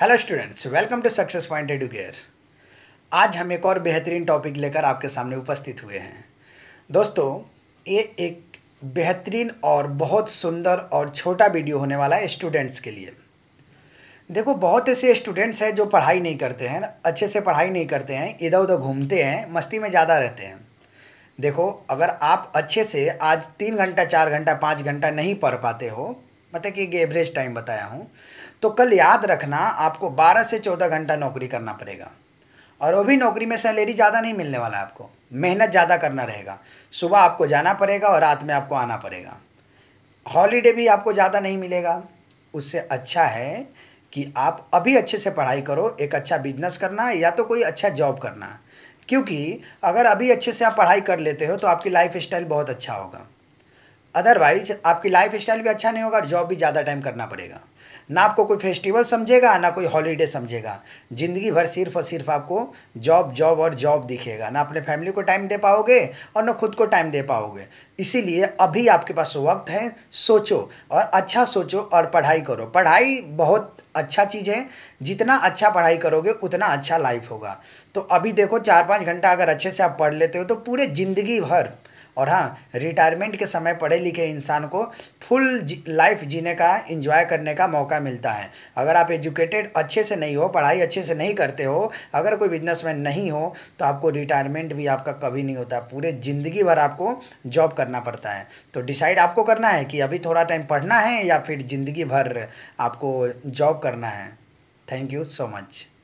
hello students welcome to success point educare आज हम एक और बेहतरीन टॉपिक लेकर आपके सामने उपस्थित हुए हैं दोस्तों ये एक बेहतरीन और बहुत सुंदर और छोटा वीडियो होने वाला है स्टूडेंट्स के लिए देखो बहुत ऐसे स्टूडेंट्स हैं जो पढ़ाई नहीं करते हैं अच्छे से पढ़ाई नहीं करते हैं इधर उधर घूमते हैं मस्ती में ज़्यादा रहते हैं देखो अगर आप अच्छे से आज तीन घंटा चार घंटा पाँच घंटा नहीं पढ़ पाते हो मतलब कि एवरेज टाइम बताया हूँ तो कल याद रखना आपको बारह से चौदह घंटा नौकरी करना पड़ेगा और वो भी नौकरी में सैलरी ज़्यादा नहीं मिलने वाला आपको मेहनत ज़्यादा करना रहेगा सुबह आपको जाना पड़ेगा और रात में आपको आना पड़ेगा हॉलीडे भी आपको ज़्यादा नहीं मिलेगा उससे अच्छा है कि आप अभी अच्छे से पढ़ाई करो एक अच्छा बिजनेस करना या तो कोई अच्छा जॉब करना क्योंकि अगर अभी अच्छे से आप पढ़ाई कर लेते हो तो आपकी लाइफ स्टाइल बहुत अच्छा होगा अदरवाइज आपकी लाइफ स्टाइल भी अच्छा नहीं होगा और जॉब भी ज़्यादा टाइम करना पड़ेगा ना आपको कोई फेस्टिवल समझेगा ना कोई हॉलीडे समझेगा ज़िंदगी भर सिर्फ और सिर्फ आपको जॉब जॉब और जॉब दिखेगा ना अपने फैमिली को टाइम दे पाओगे और ना खुद को टाइम दे पाओगे इसीलिए अभी आपके पास वक्त है सोचो और अच्छा सोचो और पढ़ाई करो पढ़ाई बहुत अच्छा चीज़ है जितना अच्छा पढ़ाई करोगे उतना अच्छा लाइफ होगा तो अभी देखो चार पाँच घंटा अगर अच्छे से आप पढ़ लेते हो तो पूरे ज़िंदगी भर और हाँ रिटायरमेंट के समय पढ़े लिखे इंसान को फुल जी, लाइफ जीने का इंजॉय करने का मौका मिलता है अगर आप एजुकेटेड अच्छे से नहीं हो पढ़ाई अच्छे से नहीं करते हो अगर कोई बिजनेसमैन नहीं हो तो आपको रिटायरमेंट भी आपका कभी नहीं होता पूरे ज़िंदगी भर आपको जॉब करना पड़ता है तो डिसाइड आपको करना है कि अभी थोड़ा टाइम पढ़ना है या फिर ज़िंदगी भर आपको जॉब करना है थैंक यू सो मच